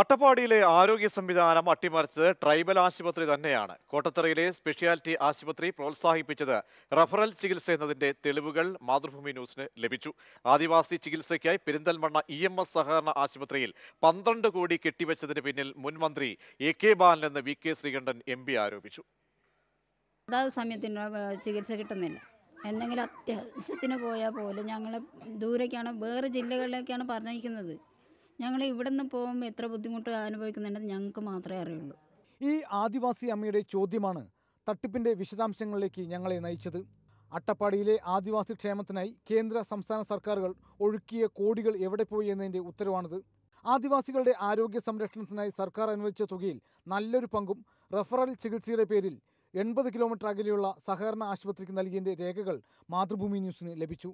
അട്ടപ്പാടിയിലെ ആരോഗ്യ സംവിധാനം അട്ടിമറിച്ചത് ട്രൈബൽ ആശുപത്രി തന്നെയാണ് കോട്ടത്തറയിലെ സ്പെഷ്യാലിറ്റി ആശുപത്രി പ്രോത്സാഹിപ്പിച്ചത് റഫറൽ ചികിത്സ എന്നതിന്റെ തെളിവുകൾ മാതൃഭൂമി ന്യൂസിന് ലഭിച്ചു ആദിവാസി ചികിത്സയ്ക്കായി പെരിന്തൽമണ്ണ ഇ എം എസ് സഹകരണ ആശുപത്രിയിൽ പന്ത്രണ്ട് കോടി കെട്ടിവെച്ചതിന് പിന്നിൽ മുൻമന്ത്രി എ കെ ബാലനെന്ന് V K Sreekantan M P ആരോപിച്ചു സമയത്തിന് ചികിത്സ കിട്ടുന്നില്ല എന്തെങ്കിലും അത്യാവശ്യത്തിന് പോയാൽ പോലും ഞങ്ങൾ ദൂരേക്കാണ് വേറെ ജില്ലകളിലേക്കാണ് പറഞ്ഞിരിക്കുന്നത് ഞങ്ങൾ ഇവിടെ നിന്ന് പോകുമ്പോൾ എത്ര ബുദ്ധിമുട്ട് അനുഭവിക്കുന്നുണ്ടെന്ന് ഞങ്ങൾക്ക് മാത്രമേ അറിയുള്ളൂ ഈ ആദിവാസി അമ്മയുടെ ചോദ്യമാണ് തട്ടിപ്പിന്റെ വിശദാംശങ്ങളിലേക്ക് ഞങ്ങളെ നയിച്ചത് അട്ടപ്പാടിയിലെ ആദിവാസി ക്ഷേമത്തിനായി കേന്ദ്ര സംസ്ഥാന സർക്കാരുകൾ ഒഴുക്കിയ കോടികൾ എവിടെ പോയി എന്നതിന്റെ ഉത്തരവാണിത് ആദിവാസികളുടെ ആരോഗ്യ സംരക്ഷണത്തിനായി സർക്കാർ അനുവദിച്ച തുകയിൽ നല്ലൊരു പങ്കും റഫറൽ ചികിത്സയുടെ പേരിൽ എൺപത് കിലോമീറ്റർ അകലെയുള്ള സഹകരണ ആശുപത്രിക്ക് നൽകിയതിൻ്റെ രേഖകൾ മാതൃഭൂമി ന്യൂസിന് ലഭിച്ചു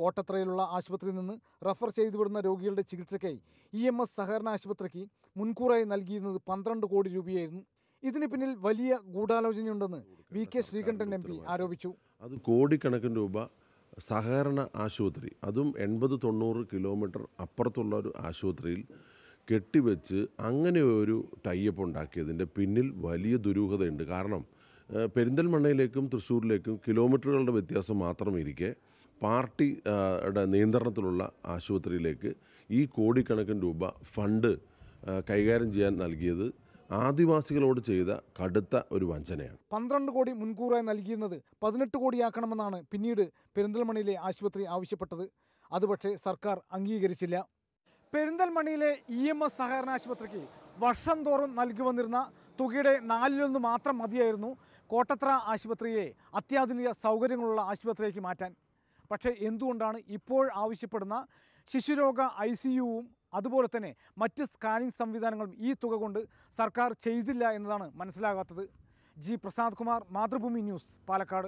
കോട്ടത്രയിലുള്ള ആശുപത്രിയിൽ നിന്ന് റഫർ ചെയ്തുവിടുന്ന രോഗികളുടെ ചികിത്സയ്ക്കായി ഇ എം എസ് സഹകരണ ആശുപത്രിക്ക് മുൻകൂറായി നൽകിയിരുന്നത് പന്ത്രണ്ട് കോടി രൂപയായിരുന്നു ഇതിന് പിന്നിൽ വലിയ ഗൂഢാലോചനയുണ്ടെന്ന് V K Sreekantan M P ആരോപിച്ചു അത് കോടിക്കണക്കിന് രൂപ സഹകരണ ആശുപത്രി അതും എൺപത് തൊണ്ണൂറ് കിലോമീറ്റർ അപ്പുറത്തുള്ള ഒരു ആശുപത്രിയിൽ കെട്ടിവെച്ച് അങ്ങനെ ഒരു ടൈപ്പ് ഉണ്ടാക്കിയതിൻ്റെ പിന്നിൽ വലിയ ദുരൂഹതയുണ്ട് കാരണം പെരിന്തൽമണ്ണയിലേക്കും തൃശ്ശൂരിലേക്കും കിലോമീറ്ററുകളുടെ വ്യത്യാസം മാത്രമേ ഇരിക്കെ പാർട്ടിയുടെ നിയന്ത്രണത്തിലുള്ള ആശുപത്രിയിലേക്ക് ഈ കോടിക്കണക്കിന് രൂപ ഫണ്ട് കൈകാര്യം ചെയ്യാൻ നൽകിയത് ആദിവാസികളോട് ചെയ്ത കടുത്ത ഒരു വഞ്ചനയാണ് പന്ത്രണ്ട് കോടി മുൻകൂറായി നൽകിയിരുന്നത് പതിനെട്ട് കോടിയാക്കണമെന്നാണ് പിന്നീട് പെരിന്തൽമണിയിലെ ആശുപത്രി ആവശ്യപ്പെട്ടത് അത് പക്ഷേ സർക്കാർ അംഗീകരിച്ചില്ല പെരിന്തൽമണിയിലെ ഇ എം എസ് സഹകരണ ആശുപത്രിക്ക് വർഷം തോറും നൽകി വന്നിരുന്ന തുകയുടെ നാലിലൊന്ന് മാത്രം മതിയായിരുന്നു കോട്ടത്ര ആശുപത്രിയെ അത്യാധുനിക സൗകര്യങ്ങളുള്ള ആശുപത്രിയാക്കി മാറ്റാൻ പക്ഷേ എന്തുകൊണ്ടാണ് ഇപ്പോൾ ആവശ്യപ്പെടുന്ന ശിശുരോഗ ഐ സി യുവും അതുപോലെ തന്നെ മറ്റ് സ്കാനിംഗ് സംവിധാനങ്ങളും ഈ തുക കൊണ്ട് സർക്കാർ ചെയ്തില്ല എന്നതാണ് മനസ്സിലാകാത്തത് ജി പ്രസാദ് കുമാർ മാതൃഭൂമി ന്യൂസ് പാലക്കാട്